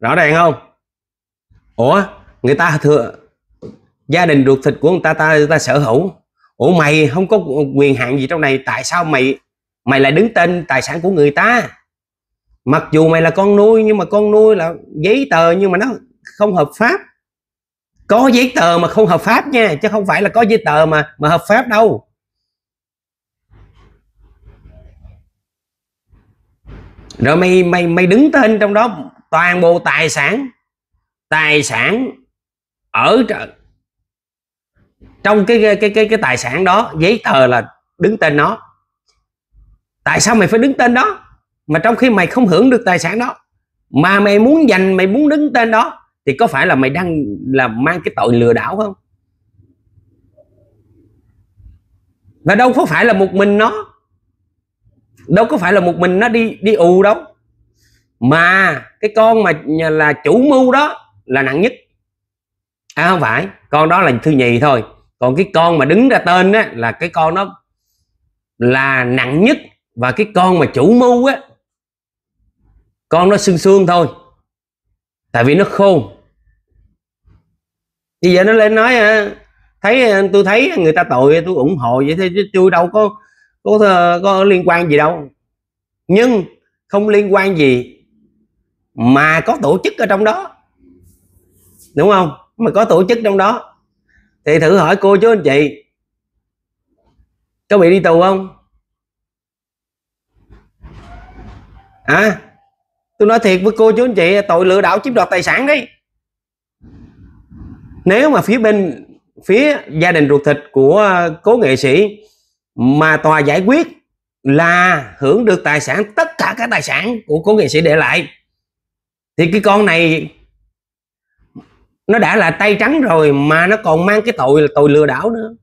rõ ràng không ủa người ta thừa gia đình ruột thịt của người ta ta người ta sở hữu ủa mày không có quyền hạn gì trong này tại sao mày mày lại đứng tên tài sản của người ta mặc dù mày là con nuôi nhưng mà con nuôi là giấy tờ nhưng mà nó không hợp pháp có giấy tờ mà không hợp pháp nha chứ không phải là có giấy tờ mà mà hợp pháp đâu rồi mày mày mày đứng tên trong đó toàn bộ tài sản tài sản ở trong cái cái cái cái, cái tài sản đó giấy tờ là đứng tên nó tại sao mày phải đứng tên đó mà trong khi mày không hưởng được tài sản đó mà mày muốn dành mày muốn đứng tên đó thì có phải là mày đang là mang cái tội lừa đảo không và đâu có phải là một mình nó đâu có phải là một mình nó đi đi ù đâu mà cái con mà là chủ mưu đó là nặng nhất à không phải con đó là thứ nhì thôi còn cái con mà đứng ra tên á là cái con nó là nặng nhất và cái con mà chủ mưu á con nó xương xương thôi tại vì nó khôn bây giờ nó lên nói à, thấy à, tôi thấy người ta tội tôi ủng hộ vậy thôi chứ tôi đâu có có có liên quan gì đâu nhưng không liên quan gì mà có tổ chức ở trong đó đúng không mà có tổ chức trong đó thì thử hỏi cô chú anh chị có bị đi tù không à tôi nói thiệt với cô chú anh chị tội lừa đảo chiếm đoạt tài sản đấy nếu mà phía bên phía gia đình ruột thịt của cố nghệ sĩ mà tòa giải quyết là hưởng được tài sản tất cả các tài sản của cố nghệ sĩ để lại thì cái con này nó đã là tay trắng rồi mà nó còn mang cái tội là tội lừa đảo nữa